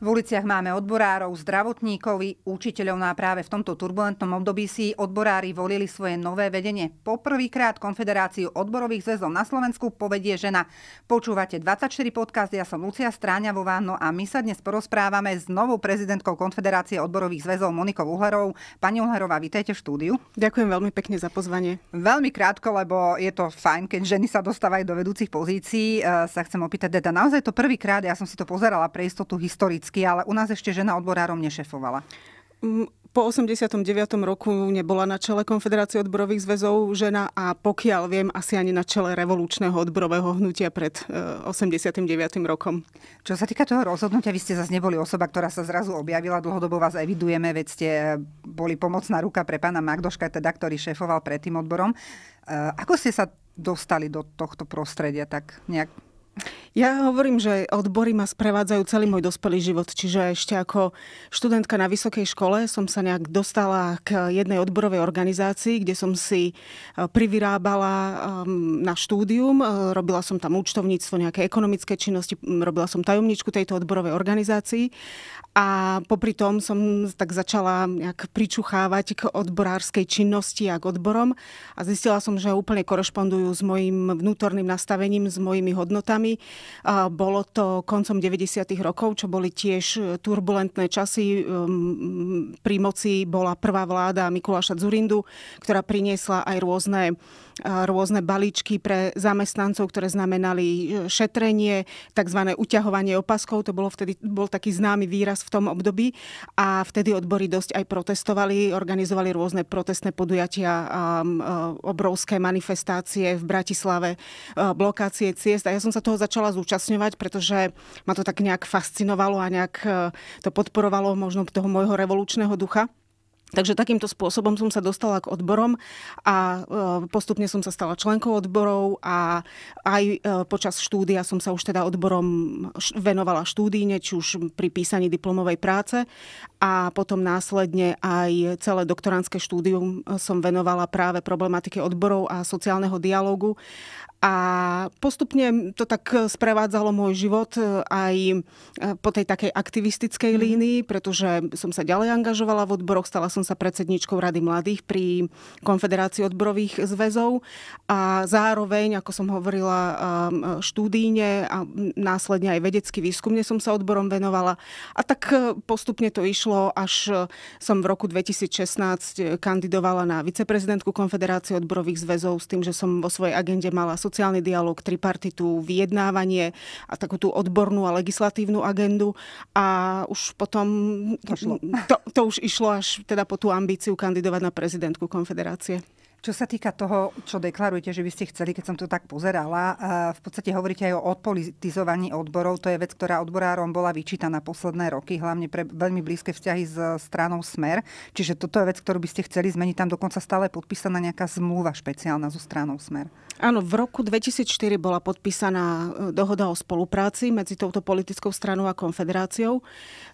V uliciach máme odborárov, zdravotníkov, učiteľov no a práve v tomto turbulentnom období si odborári volili svoje nové vedenie. Poprvýkrát Konfederáciu odborových zväzov na Slovensku povedie žena. Počúvate 24 podcast, ja som Lucia Stráňavová, no a my sa dnes porozprávame s novou prezidentkou Konfederácie odborových zväzov Monikou Uhlerovou. Pani Uhlerová, vitajte v štúdiu. Ďakujem veľmi pekne za pozvanie. Veľmi krátko, lebo je to fajn, keď ženy sa dostávajú do vedúcich pozícií. E, sa chcem opýtať, teda naozaj to prvýkrát, ja som si to pozerala pre istotu historicky otázky, ale u nás ešte žena odborárom nešefovala. Mm, po 89. roku nebola na čele Konfederácie odborových zväzov žena a pokiaľ viem, asi ani na čele revolučného odborového hnutia pred 89. Eh, rokom. Čo sa týka toho rozhodnutia, vy ste zase neboli osoba, ktorá sa zrazu objavila, dlhodobo vás evidujeme, veď ste eh, boli pomocná ruka pre pána Magdoška, teda, ktorý šéfoval pred tým odborom. Eh, ako ste sa dostali do tohto prostredia tak nejak ja hovorím, že odbory ma sprevádzajú celý môj dospelý život, čiže ešte ako študentka na vysokej škole som sa nejak dostala k jednej odborovej organizácii, kde som si e, privyrábala na štúdium, e, robila som tam účtovníctvo, nejaké ekonomické činnosti, robila som tajomničku tejto odborovej organizácii a popri tom som tak začala nejak pričuchávať k odborárskej činnosti a k odborom a zistila som, že úplne korešpondujú s mojim vnútorným nastavením, s mojimi hodnotami problémy. Bolo to koncom 90. rokov, čo boli tiež e, turbulentné časy. Ehm, pri moci bola prvá vláda Mikuláša Zurindu, ktorá priniesla aj rôzne rôzne balíčky pre zamestnancov, ktoré znamenali e, šetrenie, tzv. uťahovanie opaskov, to bolo vtedy, bol taký známy výraz v tom období a vtedy odbory dosť aj protestovali, organizovali rôzne protestné podujatia, e, obrovské manifestácie v Bratislave, e, blokácie ciest a ja som sa toho začala zúčastňovať, pretože ma to tak nejak fascinovalo a nejak to podporovalo možno toho môjho revolučného ducha. Takže takýmto spôsobom som sa dostala k odborom a e, postupne som sa stala členkou odborov a aj e, počas štúdia som sa už teda odborom venovala štúdíne, či už pri písaní diplomovej práce a potom následne aj celé doktorantské štúdium eh, som venovala práve problematike odborov a sociálneho dialogu. A postupne to tak eh, sprevádzalo môj život eh, aj po tej takej aktivistickej mhm. línii, pretože som sa ďalej angažovala v odboroch, stala som sa predsedničkou Rady mladých pri Konfederácii odborových zväzov a zároveň, ako som hovorila, ehm, štúdíne a následne aj vedecky výskumne som sa odborom venovala. A tak postupne to išlo išlo, až e, som v roku 2016 e, kandidovala na viceprezidentku Konfederácie odborových zväzov s tým, že som vo svojej agende mala sociálny dialog, tripartitu, vyjednávanie a takú tú odbornú a legislatívnu agendu. A už potom to, to už išlo až teda po tú ambíciu kandidovať na prezidentku Konfederácie. Čo sa týka toho, čo deklarujete, že by ste chceli, keď som to tak pozerala, v podstate hovoríte aj o odpolitizovaní odborov. To je vec, ktorá odborárom bola vyčítaná posledné roky, hlavne pre veľmi blízke vzťahy s stranou Smer. Čiže toto je vec, ktorú by ste chceli zmeniť. Tam dokonca stále podpísaná nejaká zmluva špeciálna so stranou Smer. Áno, v roku 2004 bola podpísaná e, dohoda o spolupráci medzi touto politickou stranou a konfederáciou.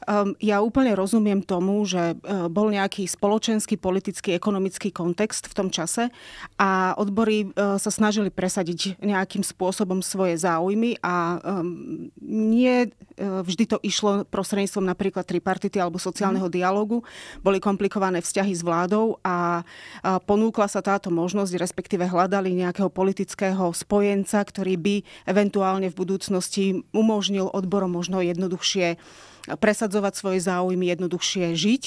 Ehm, ja úplne rozumiem tomu, že e, bol nejaký spoločenský, politický, ekonomický kontext v tom čase a odbory e, sa snažili presadiť nejakým spôsobom svoje záujmy a ehm, nie vždy to išlo prostredníctvom napríklad tripartity alebo sociálneho mhm. dialogu. Boli komplikované vzťahy s vládou a ponúkla sa táto možnosť, respektíve hľadali nejakého politického politického spojenca, ktorý by eventuálne v budúcnosti umožnil odborom možno jednoduchšie presadzovať svoje záujmy, jednoduchšie žiť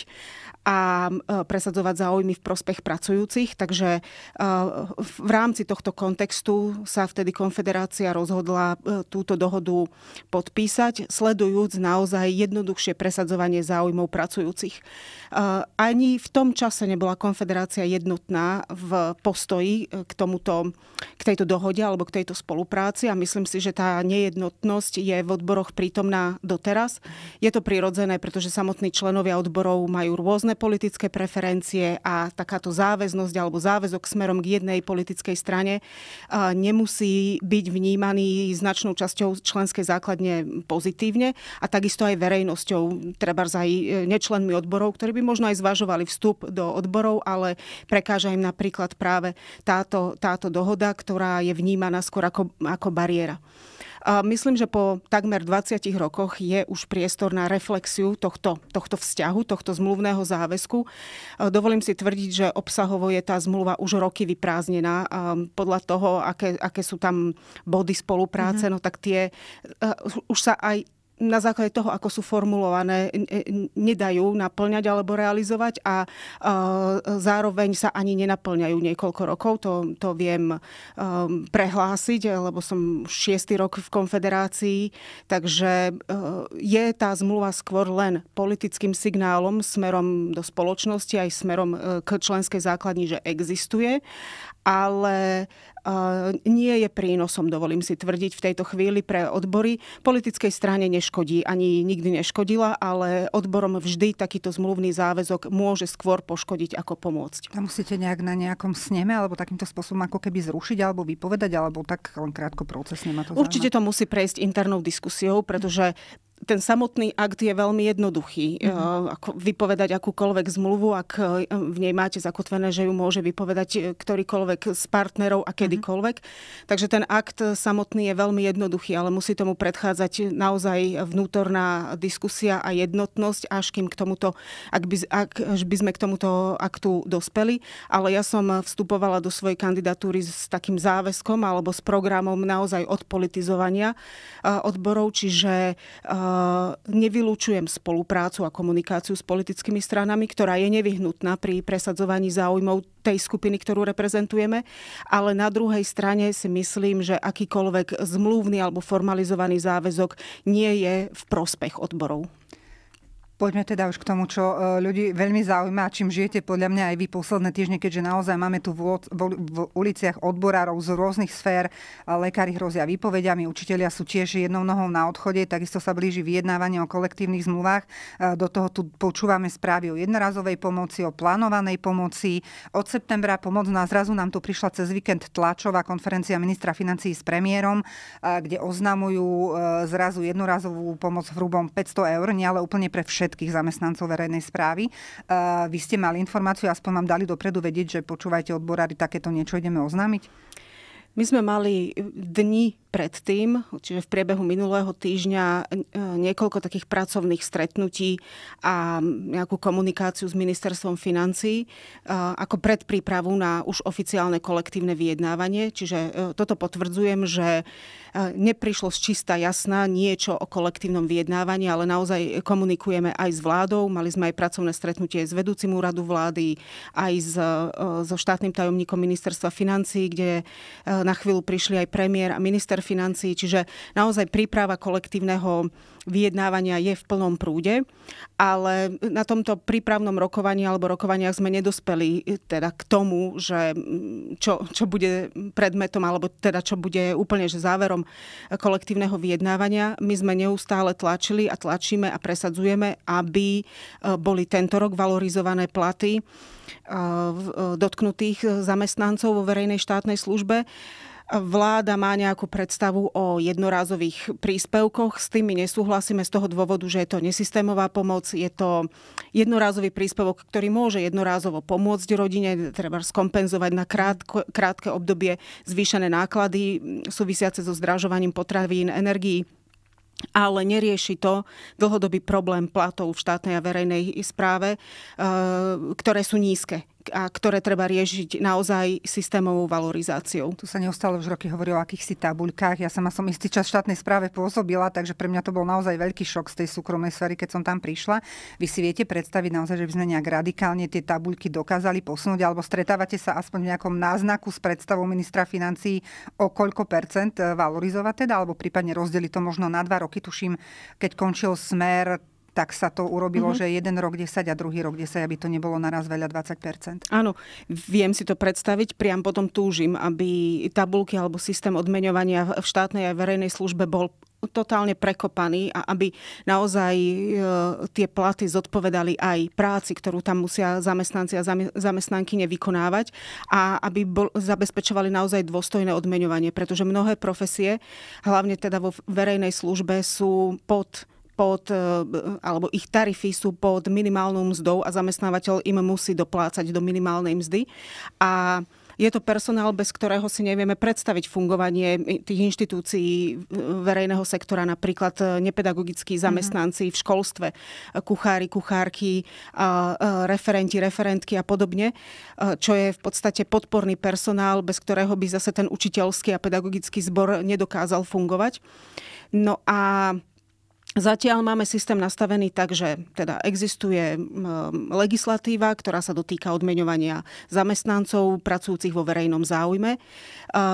a e, presadzovať záujmy v prospech pracujúcich. Takže e, v rámci tohto kontextu sa vtedy konfederácia rozhodla e, túto dohodu podpísať, sledujúc naozaj jednoduchšie presadzovanie záujmov pracujúcich. Ani v tom čase nebola konfederácia jednotná v postoji k, tomuto, k tejto dohode alebo k tejto spolupráci a myslím si, že tá nejednotnosť je v odboroch prítomná doteraz. Je je to prirodzené, pretože samotní členovia odborov majú rôzne politické preferencie a takáto záväznosť alebo záväzok smerom k jednej politickej strane nemusí byť vnímaný značnou časťou členskej základne pozitívne a takisto aj verejnosťou, treba aj e, nečlenmi odborov, ktorí by možno aj zvažovali vstup do odborov, ale prekáža im napríklad práve táto, táto dohoda, ktorá je vnímaná skôr ako, ako bariéra. Myslím, že po takmer 20 rokoch je už priestor na reflexiu tohto, tohto vzťahu, tohto zmluvného záväzku. Dovolím si tvrdiť, že obsahovo je tá zmluva už roky vyprázdnená. Podľa toho, aké, aké sú tam body spolupráce, mm-hmm. no tak tie e, už sa aj na základe toho, ako sú formulované, e, nedajú naplňať alebo realizovať a e, zároveň sa ani nenaplňajú niekoľko rokov. To, to viem e, prehlásiť, lebo som šiestý rok v konfederácii, takže je tá zmluva skôr len politickým signálom smerom do spoločnosti aj smerom k členskej základni, že existuje, ale Eh, nie je prínosom, dovolím si tvrdiť, v tejto chvíli pre odbory. Politickej strane neškodí, ani nikdy neškodila, ale odborom vždy takýto zmluvný záväzok môže skôr poškodiť ako pomôcť. A musíte nejak na nejakom sneme alebo takýmto spôsobom ako keby zrušiť alebo vypovedať alebo tak len krátko procesne ma to Určite to musí prejsť internou diskusiou, pretože ten samotný akt je veľmi jednoduchý. Mm-hmm. Ako vypovedať akúkoľvek zmluvu, ak e, v nej máte zakotvené, že ju môže vypovedať e, ktorýkoľvek z partnerov a mhm. kedykoľvek. Mm-hmm. Takže ten akt samotný je veľmi jednoduchý, ale musí tomu predchádzať naozaj vnútorná diskusia a jednotnosť, až kým k tomuto, ak by, ak, až by sme k tomuto aktu dospeli. Ale ja som vstupovala do svojej kandidatúry s takým záväzkom alebo s programom naozaj odpolitizovania odborov, čiže Eh, nevylučujem spoluprácu a komunikáciu s politickými stranami, ktorá je nevyhnutná pri presadzovaní záujmov tej skupiny, ktorú reprezentujeme, ale na druhej strane si myslím, že akýkoľvek zmluvný alebo formalizovaný záväzok nie je v prospech odborov. Poďme teda už k tomu, čo e, ľudí veľmi zaujíma čím žijete podľa mňa aj vy posledné týždne, keďže naozaj máme tu v, uliciach odborárov z rôznych sfér, e, lekári hrozia výpovediami, učitelia sú tiež jednou nohou na odchode, takisto sa blíži vyjednávanie o kolektívnych zmluvách. E, Do toho tu počúvame správy o jednorazovej pomoci, o plánovanej pomoci. Od septembra pomoc na zrazu nám tu prišla cez víkend tlačová konferencia ministra financií s premiérom, kde oznamujú zrazu jednorazovú pomoc v hrubom 500 eur, nie ale úplne pre všetko všetkých zamestnancov verejnej správy. E, vy ste mali informáciu, aspoň vám dali dopredu vedieť, že počúvajte odborári, takéto niečo ideme oznámiť? My sme mali dni predtým, čiže v priebehu minulého týždňa, e, niekoľko takých pracovných stretnutí a nejakú komunikáciu s ministerstvom financí e, ako predprípravu na už oficiálne kolektívne vyjednávanie. Čiže e, toto potvrdzujem, že neprišlo z čista jasná niečo o kolektívnom vyjednávaní, ale naozaj komunikujeme aj s vládou. Mali sme aj pracovné stretnutie s vedúcim úradu vlády, aj s, so štátnym tajomníkom ministerstva financí, kde na chvíľu prišli aj premiér a minister minister financí, čiže naozaj príprava kolektívneho vyjednávania je v plnom prúde, ale na tomto prípravnom rokovaní alebo rokovaniach sme nedospeli eh, teda k tomu, že mm, čo, čo bude predmetom alebo teda čo bude úplne že záverom kolektívneho vyjednávania. My sme neustále tlačili a tlačíme a presadzujeme, aby eh, boli tento rok valorizované platy eh, dotknutých zamestnancov vo verejnej štátnej službe. Vláda má nejakú predstavu o jednorázových príspevkoch. S tými nesúhlasíme z toho dôvodu, že je to nesystémová pomoc. Je to jednorázový príspevok, ktorý môže jednorázovo pomôcť rodine, treba skompenzovať na krátko, krátke obdobie zvýšené náklady súvisiace so zdražovaním potravín, energií ale nerieši to dlhodobý problém platov v štátnej a verejnej správe, e, ktoré sú nízke a ktoré treba riešiť naozaj systémovou valorizáciou. Tu sa neustále už roky hovorí o akýchsi tabuľkách. Ja sama som istý čas v štátnej správe pôsobila, takže pre mňa to bol naozaj veľký šok z tej súkromnej sféry, keď som tam prišla. Vy si viete predstaviť naozaj, že by sme nejak radikálne tie tabuľky dokázali posunúť, alebo stretávate sa aspoň v nejakom náznaku s predstavou ministra financií, o koľko percent valorizovať teda, alebo prípadne rozdeliť to možno na dva roky. Tuším, keď končil smer, tak sa to urobilo, mm-hmm. že jeden rok 10 a druhý rok 10, aby to nebolo naraz veľa 20 Áno, viem si to predstaviť, priam potom túžim, aby tabulky alebo systém odmeňovania v štátnej a verejnej službe bol totálne prekopaný a aby naozaj e, tie platy zodpovedali aj práci, ktorú tam musia zamestnanci a zamestnanky nevykonávať a aby bol, zabezpečovali naozaj dôstojné odmeňovanie, pretože mnohé profesie, hlavne teda vo verejnej službe, sú pod pod, e, alebo ich tarify sú pod minimálnou mzdou a zamestnávateľ im musí doplácať do minimálnej mzdy. A je to personál, bez ktorého si nevieme predstaviť fungovanie tých inštitúcií verejného sektora, napríklad e, nepedagogickí mhm. zamestnanci v školstve, e, kuchári, kuchárky, referenti, referentky a podobne, čo je v podstate podporný personál, bez ktorého by zase ten učiteľský a pedagogický zbor nedokázal fungovať. No a Zatiaľ máme systém nastavený tak, že teda existuje legislatíva, ktorá sa dotýka odmeňovania zamestnancov pracujúcich vo verejnom záujme.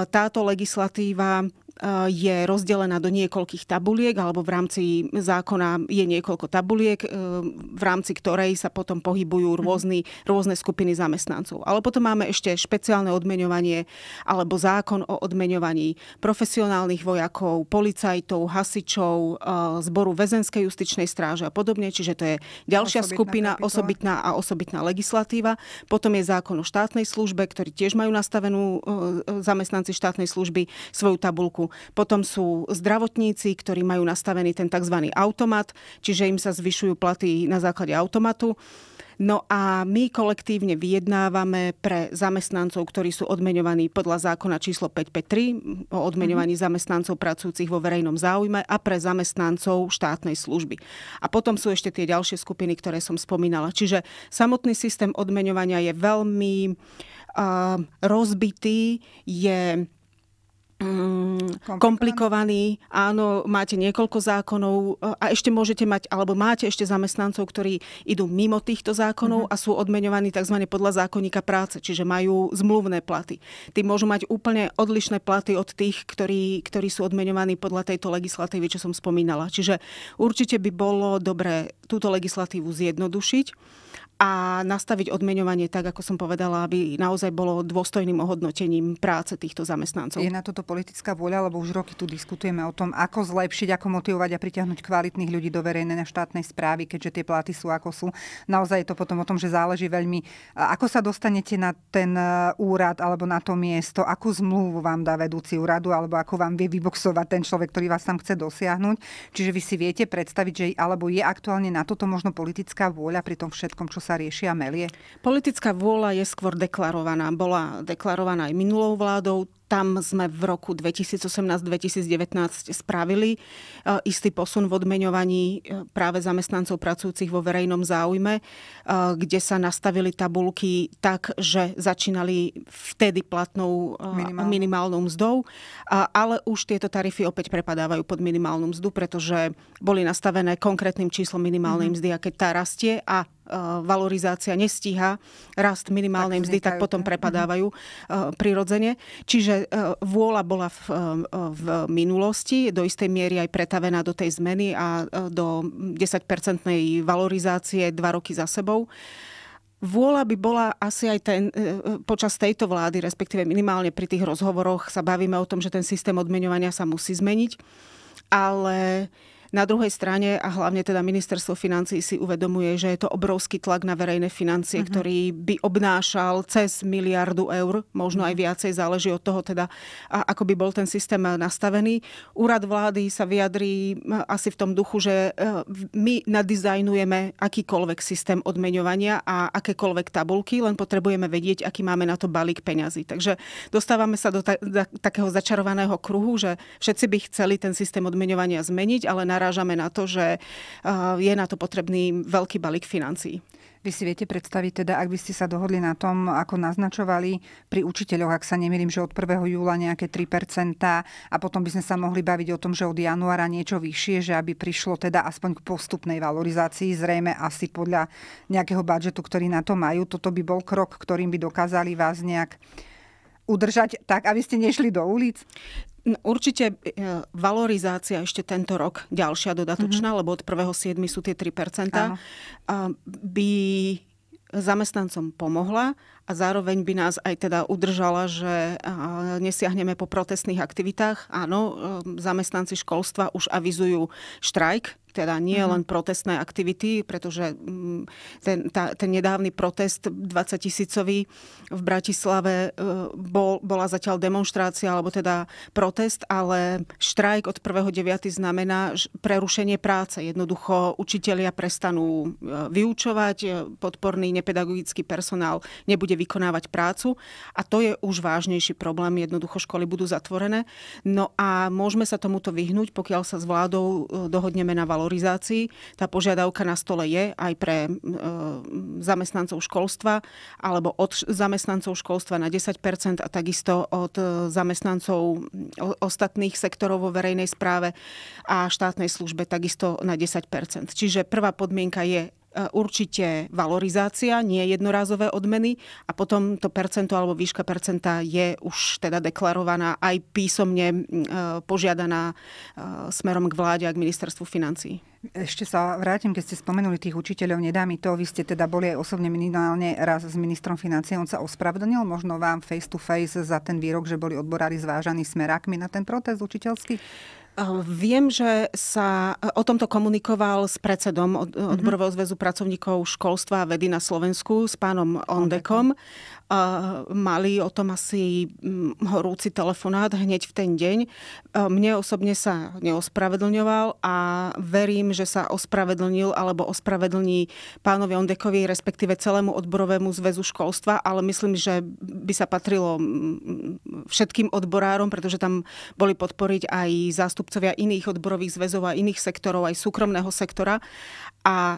Táto legislatíva E, je rozdelená do niekoľkých tabuliek, alebo v rámci zákona je niekoľko tabuliek, e, v rámci ktorej sa potom pohybujú mhm. rôzny, rôzne skupiny zamestnancov. Ale potom máme ešte špeciálne odmeňovanie, alebo zákon o odmeňovaní profesionálnych vojakov, policajtov, hasičov, e, zboru väzenskej justičnej stráže a podobne. Čiže to je ďalšia osobitná skupina, kapitola. osobitná a osobitná legislatíva. Potom je zákon o štátnej službe, ktorý tiež majú nastavenú zamestnanci štátnej služby svoju tabulku potom sú zdravotníci, ktorí majú nastavený ten tzv. automat, čiže im sa zvyšujú platy na základe automatu. No a my kolektívne vyjednávame pre zamestnancov, ktorí sú odmeňovaní podľa zákona číslo 553 o odmeňovaní mm-hmm. zamestnancov pracujúcich vo verejnom záujme a pre zamestnancov štátnej služby. A potom sú ešte tie ďalšie skupiny, ktoré som spomínala. Čiže samotný systém odmeňovania je veľmi uh, rozbitý, je komplikovaný. Áno, máte niekoľko zákonov e, a ešte môžete mať, alebo máte ešte zamestnancov, ktorí idú mimo týchto zákonov uh-huh. a sú odmeňovaní tzv. podľa zákonníka práce, čiže majú zmluvné platy. Tí môžu mať úplne odlišné platy od tých, ktorí, ktorí sú odmeňovaní podľa tejto legislatívy, čo som spomínala. Čiže určite by bolo dobré túto legislatívu zjednodušiť a nastaviť odmeňovanie tak, ako som povedala, aby naozaj bolo dôstojným ohodnotením práce týchto zamestnancov. Je na toto politická vôľa, lebo už roky tu diskutujeme o tom, ako zlepšiť, ako motivovať a pritiahnuť kvalitných ľudí do verejnej a štátnej správy, keďže tie platy sú ako sú. Naozaj je to potom o tom, že záleží veľmi, ako sa dostanete na ten e, úrad alebo na to miesto, akú zmluvu vám dá vedúci úradu alebo ako vám vie vyboxovať ten človek, ktorý vás tam chce dosiahnuť. Čiže vy si viete predstaviť, že alebo je aktuálne na toto možno politická vôľa pri tom všetkom, tom, čo sa riešia melie? Politická vôľa je skôr deklarovaná. Bola deklarovaná aj minulou vládou tam sme v roku 2018-2019 spravili e, istý posun v odmeňovaní e, práve zamestnancov pracujúcich vo verejnom záujme, e, kde sa nastavili tabulky tak, že začínali vtedy platnou Minimál. minimálnou mzdou, ale už tieto tarify opäť prepadávajú pod minimálnu mzdu, pretože boli nastavené konkrétnym číslom minimálnej mhm. mzdy a keď tá rastie a valorizácia nestíha rast minimálnej tak mzdy, tak potom prepadávajú mhm. prirodzene. Čiže že e, vôľa bola v, e, v minulosti, do istej miery aj pretavená do tej zmeny a e, do 10-percentnej valorizácie dva roky za sebou vôľa by bola asi aj ten, počas tejto vlády, respektíve minimálne pri tých rozhovoroch sa bavíme o tom, že ten systém odmeňovania sa musí zmeniť, ale na druhej strane a hlavne teda ministerstvo financí si uvedomuje, že je to obrovský tlak na verejné financie, uh-huh. ktorý by obnášal cez miliardu eur, možno aj mhm. viacej, záleží od toho teda, ako by bol ten systém eh, nastavený. Úrad vlády sa vyjadrí eh, asi v tom duchu, že eh, my nadizajnujeme akýkoľvek systém odmeňovania a akékoľvek tabulky, len potrebujeme vedieť, aký máme na to balík peňazí. Takže dostávame sa do ta- takého začarovaného kruhu, že všetci by chceli ten systém odmeňovania zmeniť, ale naraz narážame na to, že eh, je na to potrebný veľký balík financií. Vy si viete predstaviť teda, ak by ste sa dohodli na tom, ako naznačovali pri učiteľoch, ak sa nemýlim, že od 1. júla nejaké 3% a potom by sme sa mohli baviť o tom, že od januára niečo vyššie, že aby prišlo teda aspoň k postupnej valorizácii, zrejme asi podľa nejakého budžetu, ktorý na to majú. Toto by bol krok, ktorým by dokázali vás nejak udržať tak, aby ste nešli do ulic? Určite e, valorizácia ešte tento rok, ďalšia dodatočná, mm-hmm. lebo od 1.7. sú tie 3%, Aha. by zamestnancom pomohla a zároveň by nás aj teda udržala, že nesiahneme po protestných aktivitách. Áno, e, zamestnanci školstva už avizujú štrajk, teda nie mhm. len protestné aktivity, pretože mm, ten, tá, ten nedávny protest 20 tisícový v Bratislave e, bol, bola zatiaľ demonstrácia, alebo teda protest, ale štrajk od 1.9. znamená prerušenie práce. Jednoducho učitelia prestanú e, vyučovať, podporný nepedagogický personál nebude bude vykonávať prácu a to je už vážnejší problém. Jednoducho školy budú zatvorené. No a môžeme sa tomuto vyhnúť, pokiaľ sa s vládou e, dohodneme na valorizácii. Tá požiadavka na stole je aj pre e, zamestnancov školstva alebo od zamestnancov školstva na 10 a takisto od e, zamestnancov ostatných sektorov vo verejnej správe a štátnej službe takisto na 10 Čiže prvá podmienka je E, určite valorizácia, nie jednorázové odmeny a potom to percento alebo výška percenta je už teda deklarovaná aj písomne e, požiadaná e, smerom k vláde a k ministerstvu financí. Ešte sa vrátim, keď ste spomenuli tých učiteľov, nedá mi to, vy ste teda boli aj osobne minimálne raz s ministrom financie, on sa ospravedlnil možno vám face to face za ten výrok, že boli odborári zvážaní smerákmi na ten protest učiteľský? Ehm, viem, že sa e, o tomto komunikoval s predsedom e, mhm. odborového zväzu pracovníkov školstva a vedy na Slovensku, s pánom Ondekom. Ehm, mali o tom asi mm, horúci telefonát hneď v ten deň. Ehm, mne osobne sa neospravedlňoval a verím, že sa ospravedlnil alebo ospravedlní pánovi Ondekovi, respektíve celému odborovému zväzu školstva, ale myslím, že by sa patrilo všetkým odborárom, pretože tam boli podporiť aj zástupcovia iných odborových zväzov a iných sektorov, aj súkromného sektora. A e,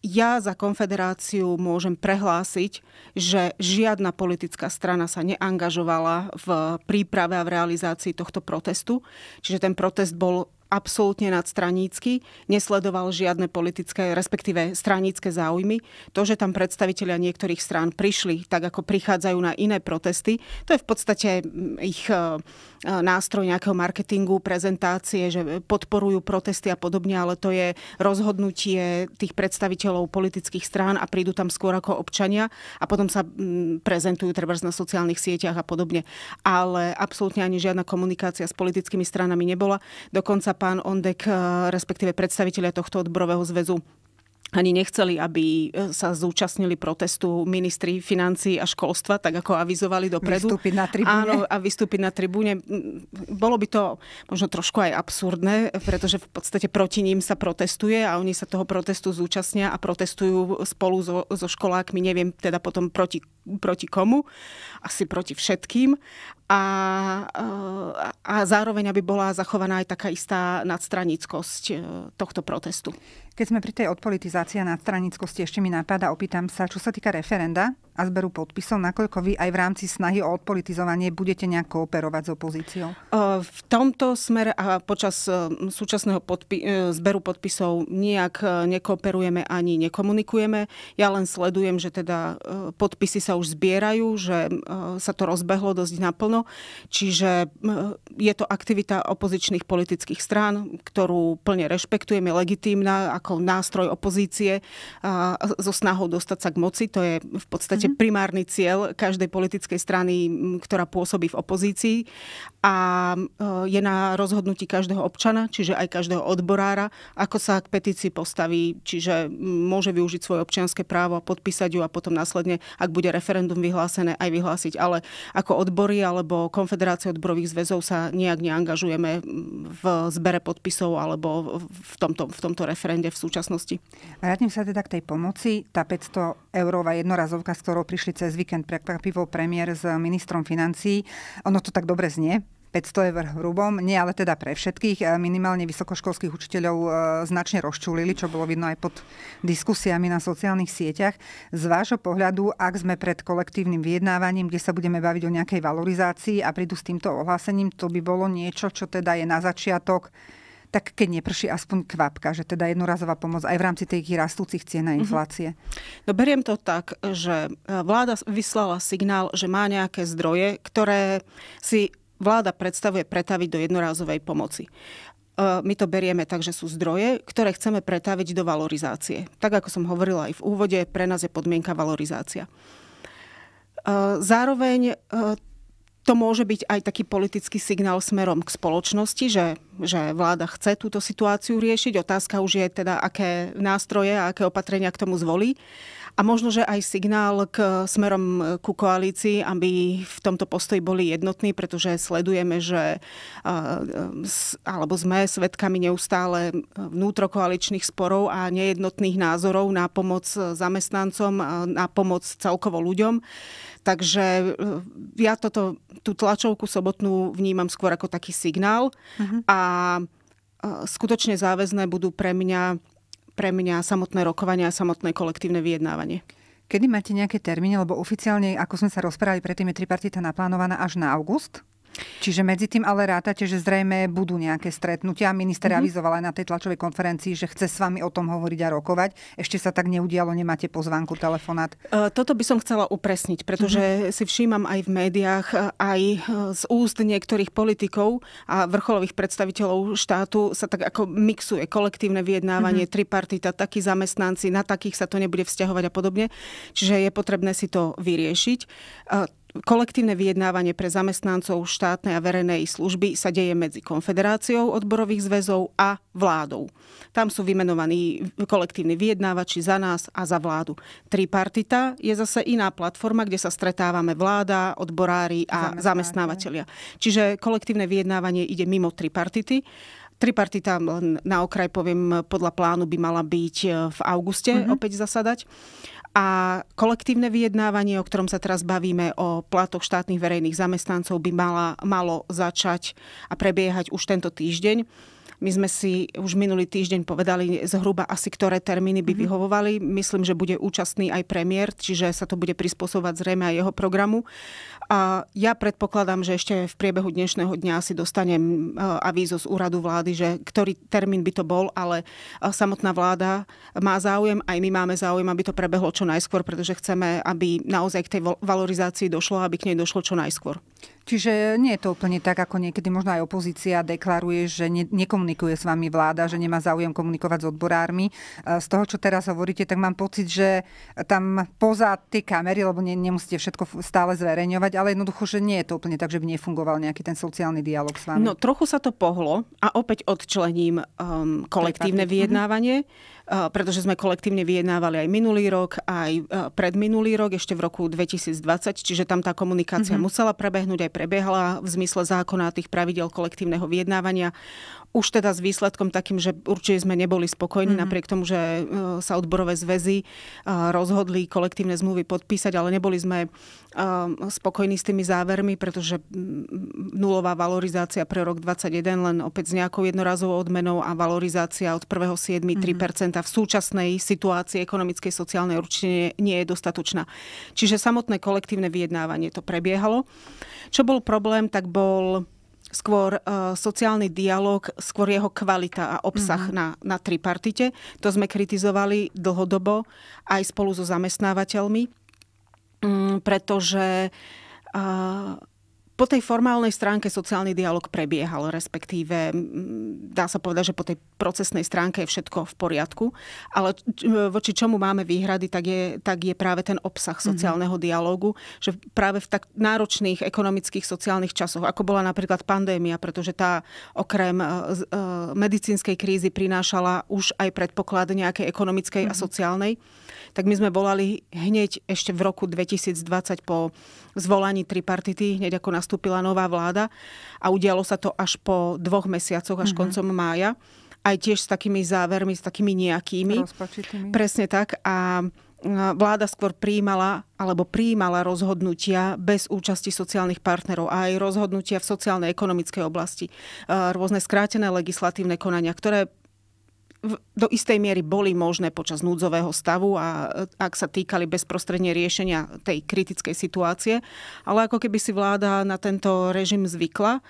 ja za konfederáciu môžem prehlásiť, že žiadna politická strana sa neangažovala v príprave a v realizácii tohto protestu. Čiže ten protest bol absolútne nadstranícky, nesledoval žiadne politické, respektíve stranícke záujmy. To, že tam predstavitelia niektorých strán prišli, tak ako prichádzajú na iné protesty, to je v podstate ich e, e, nástroj nejakého marketingu, prezentácie, že podporujú protesty a podobne, ale to je rozhodnutie tých predstaviteľov politických strán a prídu tam skôr ako občania a potom sa prezentujú treba na sociálnych sieťach a podobne. Ale absolútne ani žiadna komunikácia s politickými stranami nebola. Dokonca pán Ondek, eh, respektíve predstaviteľe tohto odborového zväzu ani nechceli, aby e, sa zúčastnili protestu ministri financí a školstva, tak ako avizovali dopredu. Vystúpiť na tribúne. Áno, a vystúpiť na tribúne. Bolo by to možno trošku aj absurdné, pretože v podstate proti ním sa protestuje a oni sa toho protestu zúčastnia a protestujú spolu so, so školákmi, neviem teda potom proti, proti komu, asi proti všetkým. A, a zároveň, aby bola zachovaná aj taká istá nadstranickosť e, tohto protestu. Keď sme pri tej odpolitizácii, organizácia nadstranickosti, ešte mi napadá. Opýtam sa, čo sa týka referenda a zberu podpisov, nakoľko vy aj v rámci snahy o odpolitizovanie budete nejak kooperovať s opozíciou? V tomto smere a počas súčasného podpi- zberu podpisov nejak nekooperujeme ani nekomunikujeme. Ja len sledujem, že teda podpisy sa už zbierajú, že sa to rozbehlo dosť naplno. Čiže je to aktivita opozičných politických strán, ktorú plne rešpektujeme, legitímna ako nástroj opozície pozície a, so snahou dostať sa k moci. To je v podstate mm-hmm. primárny cieľ každej politickej strany, ktorá pôsobí v opozícii a e, je na rozhodnutí každého občana, čiže aj každého odborára, ako sa k petícii postaví, čiže môže využiť svoje občianské právo a podpísať ju a potom následne, ak bude referendum vyhlásené, aj vyhlásiť. Ale ako odbory alebo Konfederácia odborových zväzov sa nejak neangažujeme v zbere podpisov alebo v tomto, v tomto referende v súčasnosti. Vrátim sa teda k tej pomoci. Tá 500 eurová jednorazovka, s ktorou prišli cez víkend prekvapivo premiér s ministrom financií, ono to tak dobre znie, 500 eur hrubom, nie ale teda pre všetkých. E, minimálne vysokoškolských učiteľov e, značne rozčulili, čo bolo vidno aj pod diskusiami na sociálnych sieťach. Z vášho pohľadu, ak sme pred kolektívnym vyjednávaním, kde sa budeme baviť o nejakej valorizácii a prídu s týmto ohlásením, to by bolo niečo, čo teda je na začiatok tak keď neprší aspoň kvapka, že teda jednorazová pomoc aj v rámci tých rastúcich cien a mhm. inflácie. No beriem to tak, že e, vláda vyslala signál, že má nejaké zdroje, ktoré si vláda predstavuje pretaviť do jednorazovej pomoci e, my to berieme tak, že sú zdroje, ktoré chceme pretaviť do valorizácie. Tak ako som hovorila aj v úvode, pre nás je podmienka valorizácia. E, zároveň to môže byť aj taký politický signál smerom k spoločnosti, že, že vláda chce túto situáciu riešiť. Otázka už je teda, aké nástroje a aké opatrenia k tomu zvolí. A možno, že aj signál k smerom e, ku koalícii, aby v tomto postoji boli jednotní, pretože sledujeme, že e, e, alebo sme svetkami neustále vnútrokoaličných sporov a nejednotných názorov na pomoc zamestnancom, na pomoc celkovo ľuďom. Takže ja toto, tú tlačovku sobotnú vnímam skôr ako taký signál uh-huh. a skutočne záväzné budú pre mňa pre mňa samotné rokovanie a samotné kolektívne vyjednávanie. Kedy máte nejaké termíny, lebo oficiálne, ako sme sa rozprávali predtým, je tripartita naplánovaná až na august? Čiže medzi tým ale rátate, že zrejme budú nejaké stretnutia. Minister mm-hmm. avizoval aj na tej tlačovej konferencii, že chce s vami o tom hovoriť a rokovať. Ešte sa tak neudialo, nemáte pozvánku, telefonát. E, toto by som chcela upresniť, pretože mm-hmm. si všímam aj v médiách, e, aj e, z úst niektorých politikov a vrcholových predstaviteľov štátu sa tak ako mixuje kolektívne vyjednávanie, mm-hmm. tripartita, takí zamestnanci, na takých sa to nebude vzťahovať a podobne. Čiže je potrebné si to vyriešiť. Kolektívne vyjednávanie pre zamestnancov štátnej a verejnej služby sa deje medzi Konfederáciou odborových zväzov a vládou. Tam sú vymenovaní kolektívni vyjednávači za nás a za vládu. Tripartita je zase iná platforma, kde sa stretávame vláda, odborári a zamestnávateľia. Čiže kolektívne vyjednávanie ide mimo tripartity. Tripartita, na okraj poviem, podľa plánu by mala byť eh, v auguste mm-hmm. opäť zasadať. A kolektívne vyjednávanie, o ktorom sa teraz bavíme, o platoch štátnych verejných zamestnancov by mala, malo začať a prebiehať už tento týždeň. My sme si už minulý týždeň povedali zhruba asi, ktoré termíny by mhm. vyhovovali. Myslím, že bude účastný aj premiér, čiže sa to bude prispôsobovať zrejme aj jeho programu. A ja predpokladám, že ešte v priebehu dnešného dňa si dostanem e, avízo z úradu vlády, že ktorý termín by to bol, ale e, samotná vláda má záujem, aj my máme záujem, aby to prebehlo čo najskôr, pretože chceme, aby naozaj k tej valorizácii došlo, aby k nej došlo čo najskôr. Čiže nie je to úplne tak, ako niekedy možno aj opozícia deklaruje, že ne, nekomunikuje s vami vláda, že nemá záujem komunikovať s odborármi. E, z toho, čo teraz hovoríte, tak mám pocit, že tam poza tie kamery, lebo ne, nemusíte všetko stále zverejňovať, ale jednoducho, že nie je to úplne tak, že by nefungoval nejaký ten sociálny dialog s vami. No trochu sa to pohlo a opäť odčlením um, kolektívne mhm. vyjednávanie. Mm-hmm Eh, pretože sme kolektívne vyjednávali aj minulý rok, aj eh, predminulý rok, ešte v roku 2020, čiže tam tá komunikácia mm-hmm. musela prebehnúť, aj prebehla v zmysle zákona tých pravidel kolektívneho vyjednávania. Už teda s výsledkom takým, že určite sme neboli spokojní, mm-hmm. napriek tomu, že eh, sa odborové zväzy rozhodli kolektívne zmluvy podpísať, ale neboli sme spokojní s tými závermi, pretože mm, nulová valorizácia pre rok 2021 len opäť s nejakou jednorazovou odmenou a valorizácia od 1.7. Mm-hmm. 3% v súčasnej situácii ekonomickej, sociálnej určite nie je dostatočná. Čiže samotné kolektívne vyjednávanie to prebiehalo. Čo bol problém, tak bol skôr uh, sociálny dialog, skôr jeho kvalita a obsah mm-hmm. na, na tripartite. To sme kritizovali dlhodobo aj spolu so zamestnávateľmi, um, pretože uh, po tej formálnej stránke sociálny dialog prebiehal, respektíve dá sa povedať, že po tej procesnej stránke je všetko v poriadku, ale voči čomu máme výhrady, tak je, tak je práve ten obsah mhm. sociálneho mm-hmm. že práve v tak náročných ekonomických, sociálnych časoch, ako bola napríklad pandémia, pretože tá okrem e, e, medicínskej krízy prinášala už aj predpoklad nejakej ekonomickej mm-hmm. a mhm. sociálnej, tak my sme volali hneď ešte v roku 2020 po zvolaní tripartity, hneď ako nastúpila nová vláda a udialo sa to až po dvoch mesiacoch, až mm-hmm. koncom mája. Aj tiež s takými závermi, s takými nejakými. Presne tak. A vláda skôr príjmala alebo príjmala rozhodnutia bez účasti sociálnych partnerov a aj rozhodnutia v sociálnej ekonomickej oblasti. Rôzne skrátené legislatívne konania, ktoré do istej miery boli možné počas núdzového stavu a e, ak sa týkali bezprostredne riešenia tej kritickej situácie, ale ako keby si vláda na tento režim zvykla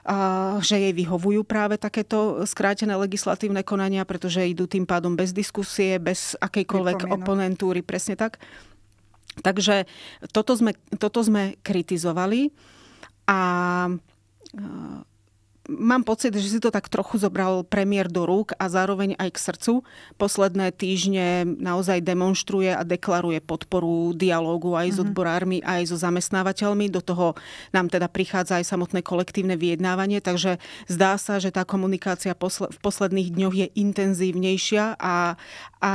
a že jej vyhovujú práve takéto skrátené legislatívne konania, pretože idú tým pádom bez diskusie, bez akejkoľvek Vypomienok. oponentúry, presne tak. Takže toto sme, toto sme kritizovali a e, mám pocit, že si to tak trochu zobral premiér do rúk a zároveň aj k srdcu. Posledné týždne naozaj demonstruje a deklaruje podporu dialógu aj mm-hmm. s mhm. odborármi, aj so zamestnávateľmi. Do toho nám teda prichádza aj samotné kolektívne vyjednávanie, takže zdá sa, že tá komunikácia posle- v posledných dňoch je intenzívnejšia a, a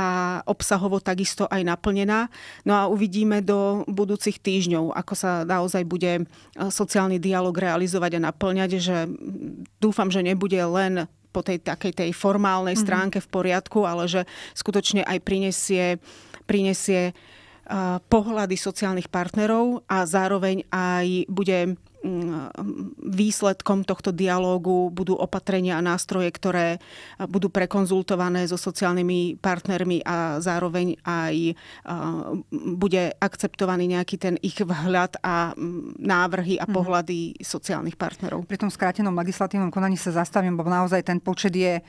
obsahovo takisto aj naplnená. No a uvidíme do budúcich týždňov, ako sa naozaj bude eh, sociálny dialog realizovať a naplňať, že dúfam, že nebude len po tej takej tej formálnej mhm. stránke v poriadku, ale že skutočne aj prinesie, prinesie pohľady sociálnych partnerov a zároveň aj bude Mm, výsledkom tohto dialógu budú opatrenia a nástroje, ktoré budú prekonzultované so sociálnymi partnermi a zároveň aj e, bude akceptovaný nejaký ten ich vhľad a mm, návrhy a mhm. pohľady mm-hmm. sociálnych partnerov. Pri tom skrátenom legislatívnom konaní sa zastavím, bo naozaj ten počet je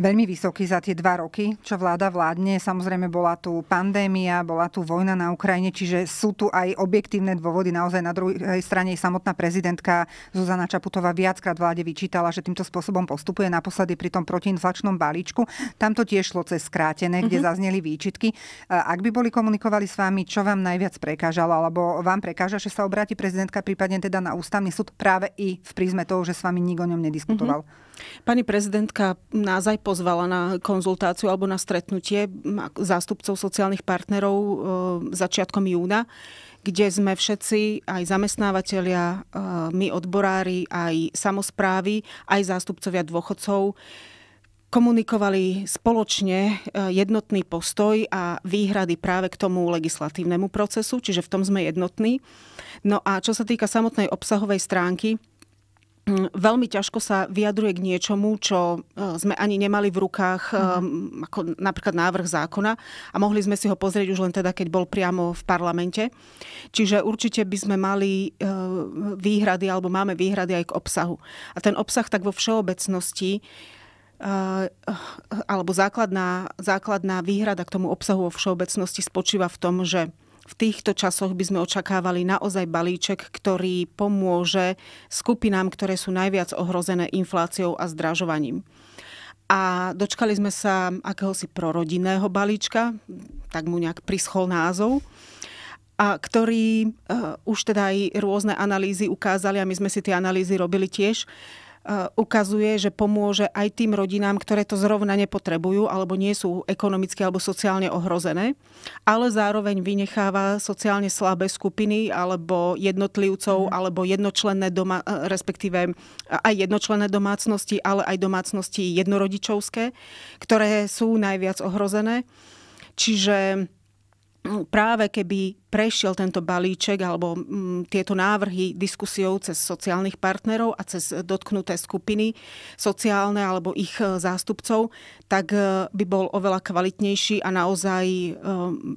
veľmi vysoký za tie dva roky, čo vláda vládne. Samozrejme bola tu pandémia, bola tu vojna na Ukrajine, čiže sú tu aj objektívne dôvody. Naozaj na druhej strane samotná prezidentka Zuzana Čaputová viackrát vláde vyčítala, že týmto spôsobom postupuje naposledy pri tom protiinflačnom balíčku. Tam to tiež šlo cez skrátené, kde mm-hmm. zazneli výčitky. Ak by boli komunikovali s vami, čo vám najviac prekážalo, alebo vám prekáža, že sa obráti prezidentka prípadne teda na ústavný súd práve i v prízme toho, že s vami nikto o ňom nediskutoval? Mm-hmm. Pani prezidentka nás aj pozvala na konzultáciu alebo na stretnutie zástupcov sociálnych partnerov e, začiatkom júna, kde sme všetci, aj zamestnávateľia, e, my odborári, aj samozprávy, aj zástupcovia dôchodcov, komunikovali spoločne e, jednotný postoj a výhrady práve k tomu legislatívnemu procesu, čiže v tom sme jednotní. No a čo sa týka samotnej obsahovej stránky, Mm, veľmi ťažko sa vyjadruje k niečomu, čo e, sme ani nemali v rukách, mm. ako napríklad návrh zákona a mohli sme si ho pozrieť už len teda, keď bol priamo v parlamente. Čiže určite by sme mali e, výhrady, alebo máme výhrady aj k obsahu. A ten obsah tak vo všeobecnosti alebo základná, základná výhrada k tomu obsahu vo všeobecnosti spočíva v tom, že v týchto časoch by sme očakávali naozaj balíček, ktorý pomôže skupinám, ktoré sú najviac ohrozené infláciou a zdražovaním. A dočkali sme sa akéhosi prorodinného balíčka, tak mu nejak prischol názov a ktorý uh, už teda aj rôzne analýzy ukázali, a my sme si tie analýzy robili tiež, Eh, ukazuje, že pomôže aj tým rodinám, ktoré to zrovna nepotrebujú alebo nie sú ekonomicky alebo sociálne ohrozené, ale zároveň vynecháva sociálne slabé skupiny alebo jednotlivcov mhm. alebo jednočlenné doma, eh, respektíve aj jednočlenné domácnosti, ale aj domácnosti jednorodičovské, ktoré sú najviac ohrozené. Čiže No, práve keby prešiel tento balíček alebo m, mm, tieto návrhy diskusiou cez sociálnych partnerov a cez dotknuté skupiny sociálne alebo ich e, zástupcov, tak e, by bol oveľa kvalitnejší a naozaj e,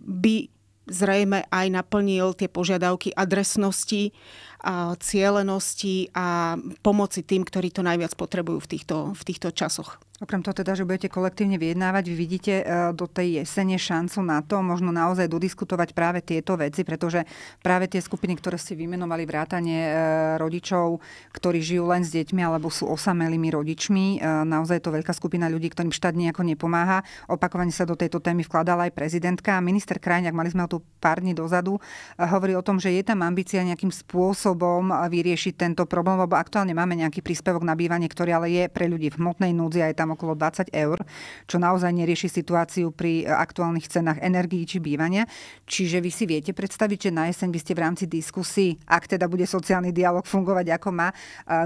by zrejme aj naplnil tie požiadavky adresnosti, a cielenosti a pomoci tým, ktorí to najviac potrebujú v týchto, v týchto časoch. Okrem toho teda, že budete kolektívne vyjednávať, vy vidíte e, do tej jesene šancu na to, možno naozaj dodiskutovať práve tieto veci, pretože práve tie skupiny, ktoré si vymenovali vrátanie e, rodičov, ktorí žijú len s deťmi alebo sú osamelými rodičmi, e, naozaj je to veľká skupina ľudí, ktorým štát nejako nepomáha. Opakovane sa do tejto témy vkladala aj prezidentka a minister Krajňák, mali sme ho tu pár dní dozadu, hovorí o tom, že je tam ambícia nejakým spôsobom vyriešiť tento problém, lebo aktuálne máme nejaký príspevok na bývanie, ktorý ale je pre ľudí v hmotnej núdzi a je tam okolo 20 eur, čo naozaj nerieši situáciu pri e, aktuálnych cenách energií či bývania. Čiže vy si viete predstaviť, že na jeseň by ste v rámci diskusí, ak teda bude sociálny dialog fungovať ako má, e,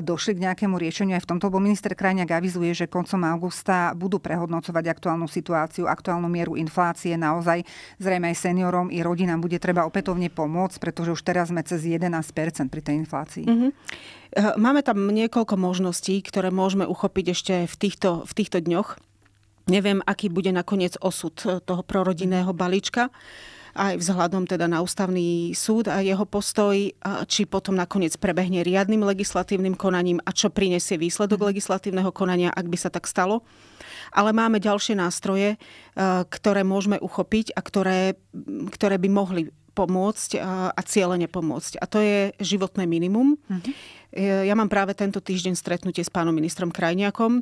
došli k nejakému riešeniu aj v tomto, lebo minister Krajňák avizuje, že koncom augusta budú prehodnocovať aktuálnu situáciu, aktuálnu mieru inflácie. Naozaj zrejme aj seniorom i rodinám bude treba opätovne pomôcť, pretože už teraz sme cez 11% pri tej inflácii. Mm-hmm. Eh, máme tam niekoľko možností, ktoré môžeme uchopiť ešte v týchto, v týchto dňoch. Neviem, aký bude nakoniec osud eh, toho prorodinného balíčka aj vzhľadom teda na ústavný súd a jeho postoj, či potom nakoniec prebehne riadnym legislatívnym konaním a čo prinesie výsledok mhm. legislatívneho konania, ak by sa tak stalo. Ale máme ďalšie nástroje, eh, ktoré môžeme uchopiť a ktoré, ktoré by mohli pomôcť a cieľene pomôcť. A to je životné minimum. mm E, ja mám práve tento týždeň stretnutie s pánom ministrom Krajniakom e,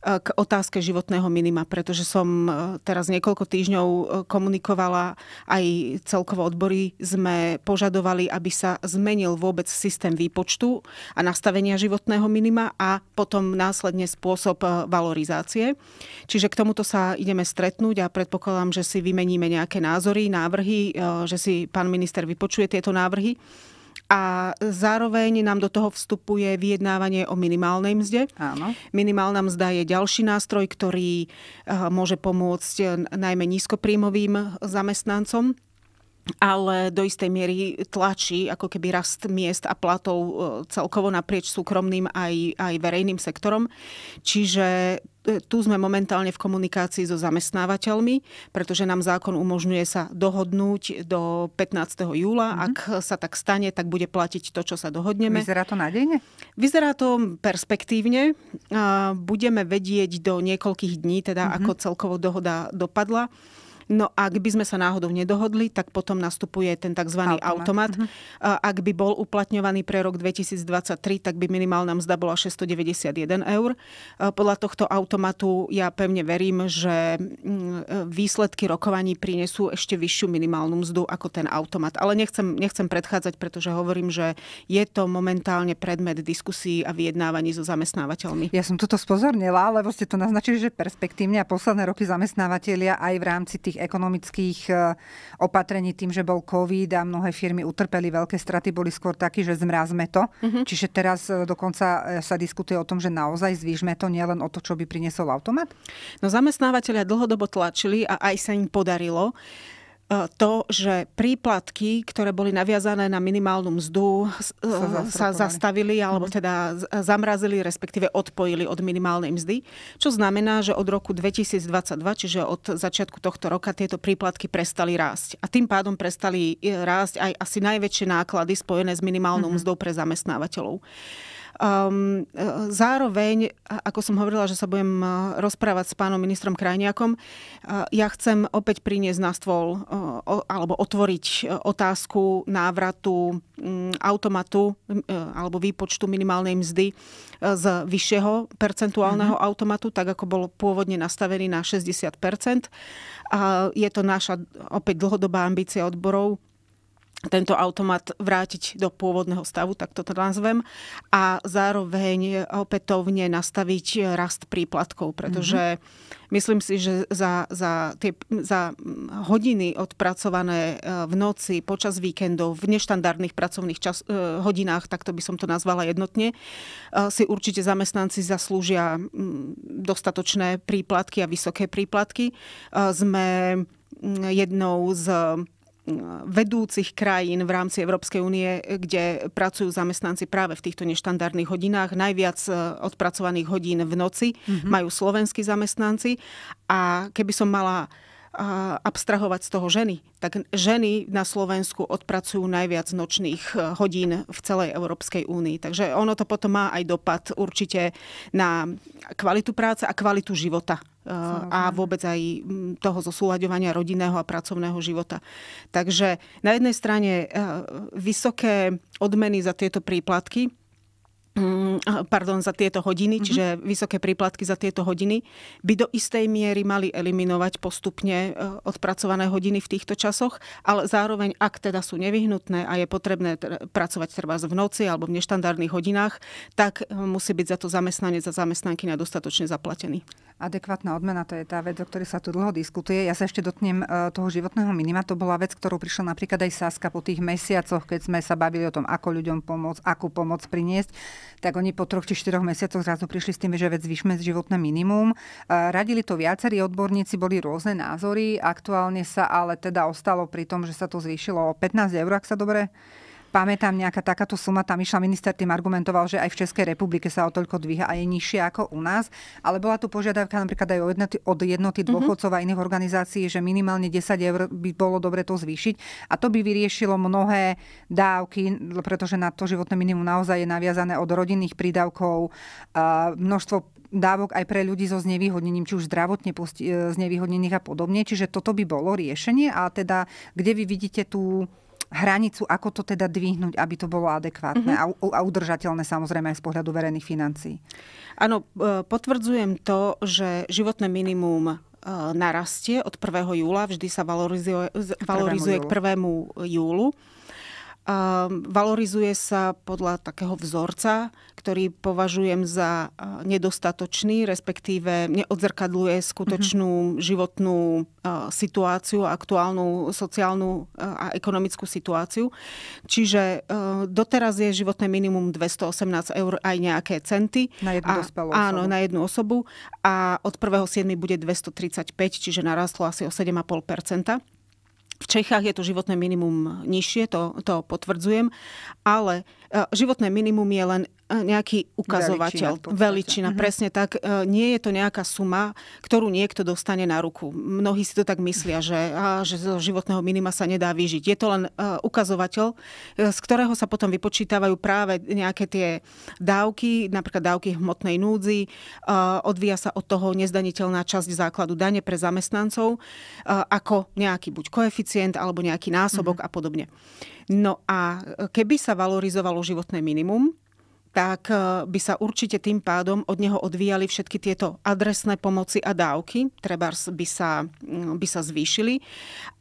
k otázke životného minima, pretože som e, teraz niekoľko týždňov komunikovala, aj celkovo odbory sme požadovali, aby sa zmenil vôbec systém výpočtu a nastavenia životného minima a potom následne spôsob valorizácie. Čiže k tomuto sa ideme stretnúť a predpokladám, že si vymeníme nejaké názory, návrhy, že si pán minister vypočuje tieto návrhy a zároveň nám do toho vstupuje vyjednávanie o minimálnej mzde. Áno. Minimálna mzda je ďalší nástroj, ktorý eh, môže pomôcť eh, najmä nízkopríjmovým zamestnancom ale do istej miery tlačí ako keby rast miest a platov eh, celkovo naprieč súkromným aj, aj verejným sektorom. Čiže tu sme momentálne v komunikácii so zamestnávateľmi, pretože nám zákon umožňuje sa dohodnúť do 15. júla. Mm-hmm. Ak sa tak stane, tak bude platiť to, čo sa dohodneme. Vyzerá to nádejne? Vyzerá to perspektívne. Budeme vedieť do niekoľkých dní, teda mm-hmm. ako celkovo dohoda dopadla. No ak by sme sa náhodou nedohodli, tak potom nastupuje ten tzv. automat. automat. Uh-huh. Ak by bol uplatňovaný pre rok 2023, tak by minimálna mzda bola 691 eur. E, podľa tohto automatu ja pevne verím, že mm, výsledky rokovaní prinesú ešte vyššiu minimálnu mzdu ako ten automat. Ale nechcem, nechcem predchádzať, pretože hovorím, že je to momentálne predmet diskusí a vyjednávaní so zamestnávateľmi. Ja som toto spozornila, lebo ste to naznačili, že perspektívne a posledné roky zamestnávateľia aj v rámci tých tých ekonomických e, opatrení tým, že bol COVID a mnohé firmy utrpeli veľké straty, boli skôr takí, že zmrazme to. Mm-hmm. Čiže teraz e, dokonca e, sa diskutuje o tom, že naozaj zvýšme to nielen o to, čo by priniesol automat? No zamestnávateľia dlhodobo tlačili a aj sa im podarilo E, to, že príplatky, ktoré boli naviazané na minimálnu mzdu, e, sa, sa zastavili alebo mhm. teda e, zamrazili, respektíve odpojili od minimálnej mzdy, čo znamená, že od roku 2022, čiže od začiatku tohto roka, tieto príplatky prestali rásť. A tým pádom prestali rásť aj asi najväčšie náklady spojené s minimálnou mhm. mzdou pre zamestnávateľov. Um, zároveň, ako som hovorila, že sa budem e, rozprávať s pánom ministrom Krajniakom, e, ja chcem opäť priniesť na stôl alebo otvoriť otázku návratu mm, automatu alebo výpočtu minimálnej mzdy z vyššieho percentuálneho mm-hmm. automatu, tak ako bol pôvodne nastavený na 60 A je to naša opäť dlhodobá ambícia odborov tento automat vrátiť do pôvodného stavu, tak to teda nazvem, a zároveň opätovne nastaviť rast príplatkov, pretože mm-hmm. myslím si, že za, za, tie, za hodiny odpracované e, v noci, počas víkendov, v neštandardných pracovných čas, e, hodinách, tak to by som to nazvala jednotne, e, si určite zamestnanci zaslúžia dostatočné príplatky a vysoké príplatky. Sme jednou z vedúcich krajín v rámci Európskej únie, kde pracujú zamestnanci práve v týchto neštandardných hodinách. Najviac e, odpracovaných hodín v noci mm-hmm. majú slovenskí zamestnanci. A keby som mala abstrahovať z toho ženy. Tak ženy na Slovensku odpracujú najviac nočných eh, hodín v celej Európskej únii. Takže ono to potom má aj dopad určite na kvalitu práce a kvalitu života eh, a vôbec aj mm, toho zosúľaďovania rodinného a pracovného života. Takže na jednej strane eh, vysoké odmeny za tieto príplatky, Mm, pardon, za tieto hodiny, čiže mhm. vysoké príplatky za tieto hodiny, by do istej miery mali eliminovať postupne e, odpracované hodiny v týchto časoch, ale zároveň, ak teda sú nevyhnutné a je potrebné pracovať treba v noci alebo v neštandardných hodinách, tak e, musí byť za to zamestnanec a zamestnanky dostatočne zaplatený. Adekvátna odmena, to je tá vec, o ktorej sa tu dlho diskutuje. Ja sa ešte dotknem e, toho životného minima. To bola vec, ktorú prišla napríklad aj Saska po tých mesiacoch, keď sme sa bavili o tom, ako ľuďom pomôcť, akú pomoc priniesť tak oni po troch či štyroch mesiacoch zrazu prišli s tým, že vec zvýšme z životné minimum. Radili to viacerí odborníci, boli rôzne názory, aktuálne sa ale teda ostalo pri tom, že sa to zvýšilo o 15 eur, ak sa dobre pamätám, nejaká takáto suma tam išla. Minister tým argumentoval, že aj v Českej republike sa o toľko dvíha a je nižšia ako u nás. Ale bola tu požiadavka napríklad aj od jednoty mhm. dôchodcov mm-hmm. a iných organizácií, že minimálne 10 eur by bolo dobre to zvýšiť. A to by vyriešilo mnohé dávky, pretože na to životné minimum naozaj je naviazané od rodinných prídavkov, množstvo dávok aj pre ľudí so znevýhodnením, či už zdravotne e, znevýhodnených a podobne. Čiže toto by bolo riešenie a teda kde vy vidíte tú hranicu, ako to teda dvihnúť, aby to bolo adekvátne uh-huh. a, a udržateľné samozrejme aj z pohľadu verejných financií. Áno, e, potvrdzujem to, že životné minimum e, narastie od 1. júla, vždy sa valorizuje, valorizuje k 1. júlu. K 1. júlu Ehm, valorizuje sa podľa takého vzorca, ktorý považujem za eh, nedostatočný, respektíve neodzrkadluje skutočnú mhm. životnú eh, situáciu, aktuálnu sociálnu eh, a ekonomickú situáciu. Čiže doteraz je životné minimum 218 eur aj nejaké centy. Na jednu a, osobu. Áno, osobu. na jednu osobu. A od 1.7. bude 235, čiže narastlo asi o 7,5 v Čechách je to životné minimum nižšie, to, to potvrdzujem, ale e, životné minimum je len E, nejaký ukazovateľ, veličina, veličina mm-hmm. presne tak. E, nie je to nejaká suma, ktorú niekto dostane na ruku. Mnohí si to tak myslia, že, že zo životného minima sa nedá vyžiť. Je to len e, ukazovateľ, z ktorého sa potom vypočítavajú práve nejaké tie dávky, napríklad dávky hmotnej núdzi. odvíja sa od toho nezdaniteľná časť základu dane pre zamestnancov, ako nejaký buď koeficient alebo nejaký násobok mm-hmm. a podobne. No a keby sa valorizovalo životné minimum, tak eh, by sa určite tým pádom od neho odvíjali všetky tieto adresné pomoci a dávky, treba by sa, mm, by sa zvýšili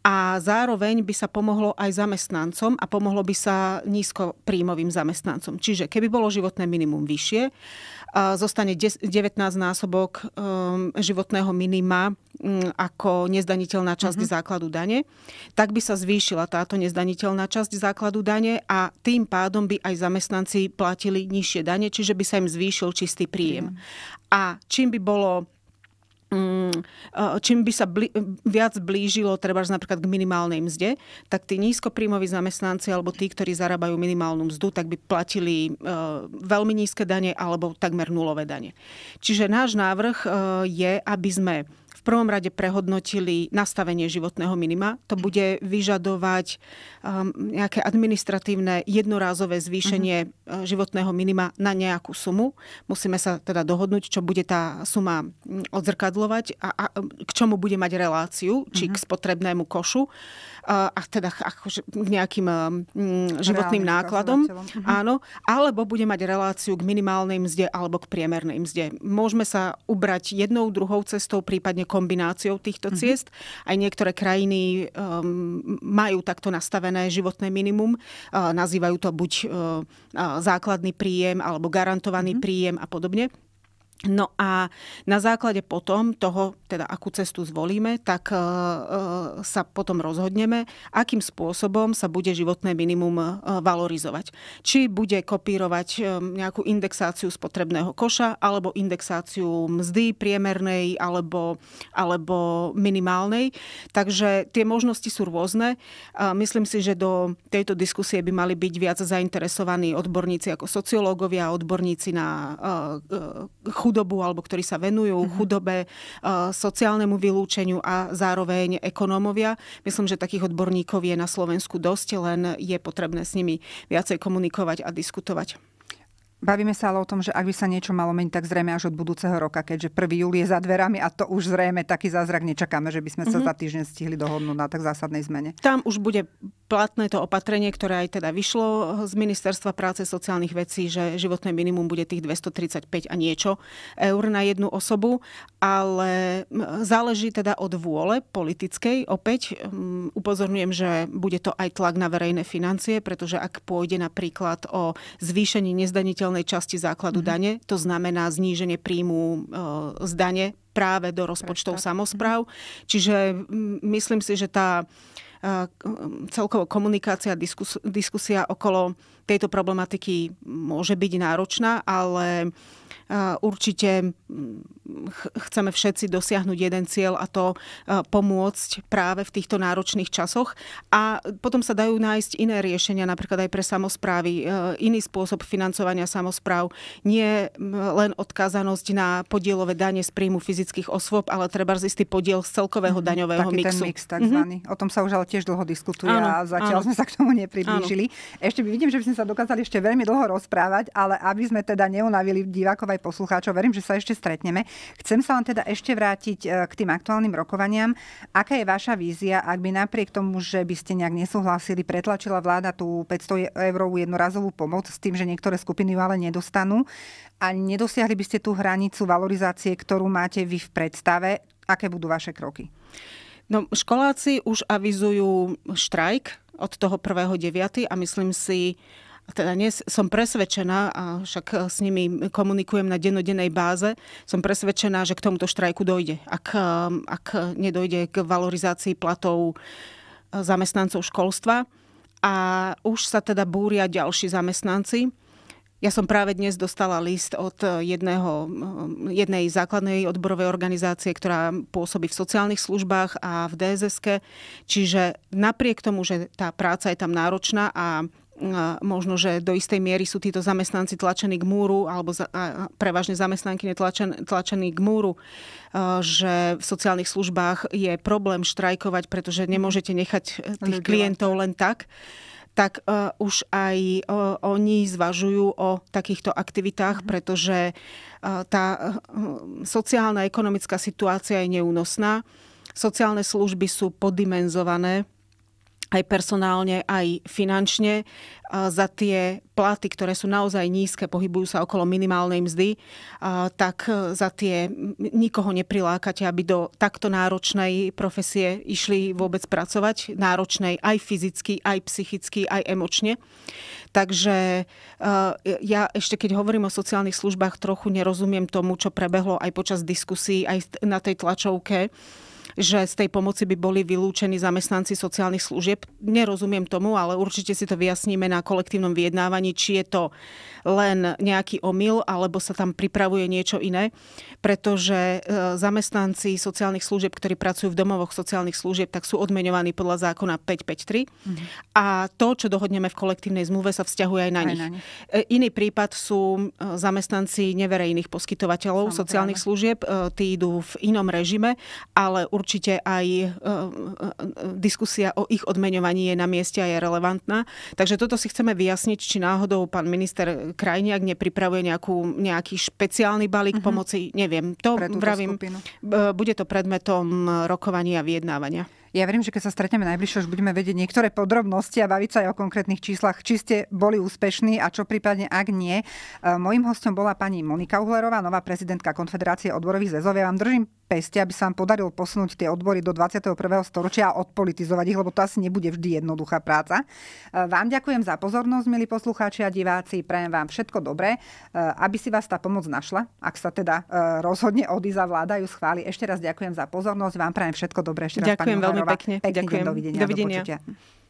a zároveň by sa pomohlo aj zamestnancom a pomohlo by sa nízko príjmovým zamestnancom. Čiže keby bolo životné minimum vyššie, eh, zostane 19 násobok eh, životného minima mm, ako nezdaniteľná časť uh-huh. základu dane, tak by sa zvýšila táto nezdaniteľná časť základu dane a tým pádom by aj zamestnanci platili nižšie nižšie dane, čiže by sa im zvýšil čistý príjem. A čím by bolo mm, e, čím by sa bli, viac blížilo treba napríklad k minimálnej mzde, tak tí nízkopríjmoví zamestnanci alebo tí, ktorí zarábajú minimálnu mzdu, tak by platili e, veľmi nízke dane alebo takmer nulové dane. Čiže náš návrh e, je, aby sme prvom rade prehodnotili nastavenie životného minima. To bude vyžadovať um, nejaké administratívne jednorázové zvýšenie uh-huh. životného minima na nejakú sumu. Musíme sa teda dohodnúť, čo bude tá suma mm, odzrkadlovať a, a um, k čomu bude mať reláciu, či uh-huh. k spotrebnému košu a, uh, a teda k nejakým um, mm, životným Reálnym nákladom. Uh-huh. Áno, alebo bude mať reláciu k minimálnej mzde alebo k priemernej mzde. Môžeme sa ubrať jednou, druhou cestou, prípadne kombináciou týchto mhm. ciest. Mm-hmm. Aj niektoré krajiny um, majú takto nastavené životné minimum. Uh, nazývajú to buď uh, základný príjem alebo garantovaný mm-hmm. príjem a podobne. No a na základe potom toho, teda akú cestu zvolíme, tak e, e, sa potom rozhodneme, akým spôsobom sa bude životné minimum e, valorizovať. Či bude kopírovať nejakú indexáciu spotrebného koša, alebo indexáciu mzdy priemernej, alebo, alebo minimálnej. Takže tie možnosti sú rôzne. Myslím si, že do tejto diskusie by mali byť viac zainteresovaní odborníci ako sociológovia, odborníci na chudobnú chudobu alebo ktorí sa venujú mm-hmm. chudobe, eh, sociálnemu vylúčeniu a zároveň ekonómovia. Myslím, že takých odborníkov je na Slovensku dosť, len je potrebné s nimi viacej komunikovať a diskutovať. Bavíme sa ale o tom, že ak by sa niečo malo meniť, tak zrejme až od budúceho roka, keďže 1. júl je za dverami a to už zrejme taký zázrak nečakáme, že by sme sa mm-hmm. za týždeň stihli dohodnúť na tak zásadnej zmene. Tam už bude platné to opatrenie, ktoré aj teda vyšlo z Ministerstva práce sociálnych vecí, že životné minimum bude tých 235 a niečo eur na jednu osobu, ale záleží teda od vôle politickej. Opäť upozorňujem, že bude to aj tlak na verejné financie, pretože ak pôjde napríklad o zvýšenie nezdaniteľných minimálnej časti základu mm-hmm. dane, to znamená zníženie príjmu e, z dane práve do rozpočtov Prečo, samozpráv. Mm-hmm. Čiže myslím si, že tá e, celková komunikácia, diskus, diskusia okolo tejto problematiky môže byť náročná, ale Eh, určite mm, chceme všetci dosiahnuť jeden cieľ a to eh, pomôcť práve v týchto náročných časoch. A potom sa dajú nájsť iné riešenia, napríklad aj pre samozprávy, eh, iný spôsob financovania samozpráv. Nie mm, len odkázanosť na podielové dane z príjmu fyzických osôb, ale treba istý podiel z celkového mm-hmm, daňového Taký mixu. Ten mix mhm. takzvaný. Mm-hmm. O tom sa už ale tiež dlho diskutuje áno, a zatiaľ áno. sme sa k tomu nepriblížili. Áno. Ešte by vidím, že by sme sa dokázali ešte veľmi dlho rozprávať, ale aby sme teda neunavili divákov divákov aj poslucháčov. Verím, že sa ešte stretneme. Chcem sa vám teda ešte vrátiť e, k tým aktuálnym rokovaniam. Aká je vaša vízia, ak by napriek tomu, že by ste nejak nesúhlasili, pretlačila vláda tú 500 eurovú jednorazovú pomoc s tým, že niektoré skupiny ju ale nedostanú a nedosiahli by ste tú hranicu valorizácie, ktorú máte vy v predstave? Aké budú vaše kroky? No, školáci už avizujú štrajk od toho 1.9. a myslím si, teda dnes som presvedčená, a však e, s nimi komunikujem na dennodennej báze, som presvedčená, že k tomuto štrajku dojde. Ak, e, ak nedojde k valorizácii platov e, zamestnancov školstva a už sa teda búria ďalší zamestnanci. Ja som práve dnes dostala list od jedného, jednej základnej odborovej organizácie, ktorá pôsobí v sociálnych službách a v DSSK. Čiže napriek tomu, že tá práca je tam náročná a možno, že do istej miery sú títo zamestnanci tlačení k múru, alebo za, prevažne zamestnanky netlačen, tlačení k múru, že v sociálnych službách je problém štrajkovať, pretože mhm. nemôžete nechať tých klientov len tak tak uh, už aj uh, oni zvažujú o takýchto aktivitách, mhm. pretože uh, tá uh, sociálna ekonomická situácia je neúnosná. Sociálne služby sú podimenzované aj personálne, aj finančne za tie platy, ktoré sú naozaj nízke, pohybujú sa okolo minimálnej mzdy, tak e, za tie nikoho neprilákate, aby do takto náročnej profesie išli vôbec pracovať. Náročnej aj fyzicky, aj psychicky, aj emočne. Takže e, ja ešte keď hovorím o sociálnych službách, trochu nerozumiem tomu, čo prebehlo aj počas diskusí, aj na tej tlačovke že z tej pomoci by boli vylúčení zamestnanci sociálnych služieb. Nerozumiem tomu, ale určite si to vyjasníme na kolektívnom vyjednávaní, či je to len nejaký omyl, alebo sa tam pripravuje niečo iné, pretože e, zamestnanci sociálnych služieb, ktorí pracujú v domovoch sociálnych služieb, tak sú odmeňovaní podľa zákona 553 mhm. a to, čo dohodneme v kolektívnej zmluve, sa vzťahuje aj na, aj nich. na nich. E, iný prípad sú e, zamestnanci neverejných poskytovateľov Samozrejme. sociálnych služieb, tí idú v inom režime, ale určite určite aj e, e, e, diskusia o ich odmeňovaní je na mieste a je relevantná. Takže toto si chceme vyjasniť, či náhodou pán minister Krajniak nepripravuje nejakú, nejaký špeciálny balík uh-huh. pomoci, neviem. To vravím, skupinu. bude to predmetom rokovania a vyjednávania. Ja verím, že keď sa stretneme najbližšie, už budeme vedieť niektoré podrobnosti a baviť sa aj o konkrétnych číslach, či ste boli úspešní a čo prípadne ak nie. Mojím hostom bola pani Monika Uhlerová, nová prezidentka Konfederácie odborových zväzov. Ja vám držím peste, aby sa vám podarilo posunúť tie odbory do 21. storočia a odpolitizovať ich, lebo to asi nebude vždy jednoduchá práca. E, vám ďakujem za pozornosť, milí poslucháči a diváci. Prajem vám všetko dobré, e, aby si vás tá pomoc našla, ak sa teda e, rozhodne odísť a vláda ju schváli. Ešte raz ďakujem za pozornosť, vám prajem všetko dobré. Ešte raz, ďakujem veľmi pekne. Pekný ďakujem. Deň, dovidenia. dovidenia. Do